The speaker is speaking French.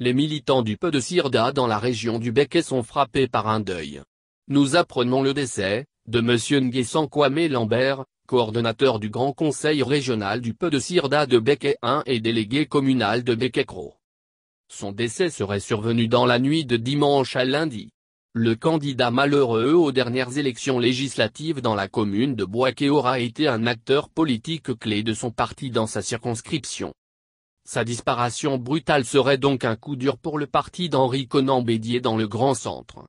Les militants du peu de Sirda dans la région du Béké sont frappés par un deuil. Nous apprenons le décès, de M. Nguessan Kwame Lambert, coordonnateur du Grand Conseil régional du peu de Sirda de Beke 1 et délégué communal de béké Son décès serait survenu dans la nuit de dimanche à lundi. Le candidat malheureux aux dernières élections législatives dans la commune de Boaké aura été un acteur politique clé de son parti dans sa circonscription. Sa disparition brutale serait donc un coup dur pour le parti d'Henri Conan Bédié dans le Grand Centre.